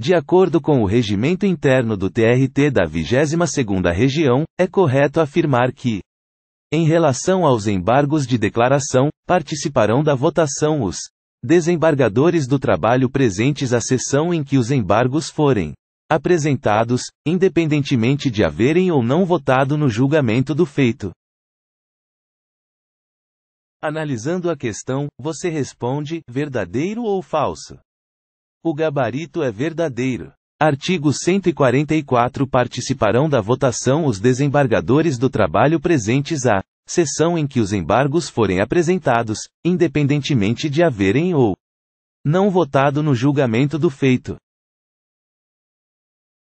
De acordo com o regimento interno do TRT da 22ª Região, é correto afirmar que, em relação aos embargos de declaração, participarão da votação os desembargadores do trabalho presentes à sessão em que os embargos forem apresentados, independentemente de haverem ou não votado no julgamento do feito. Analisando a questão, você responde verdadeiro ou falso? O gabarito é verdadeiro. Artigo 144 Participarão da votação os desembargadores do trabalho presentes à sessão em que os embargos forem apresentados, independentemente de haverem ou não votado no julgamento do feito.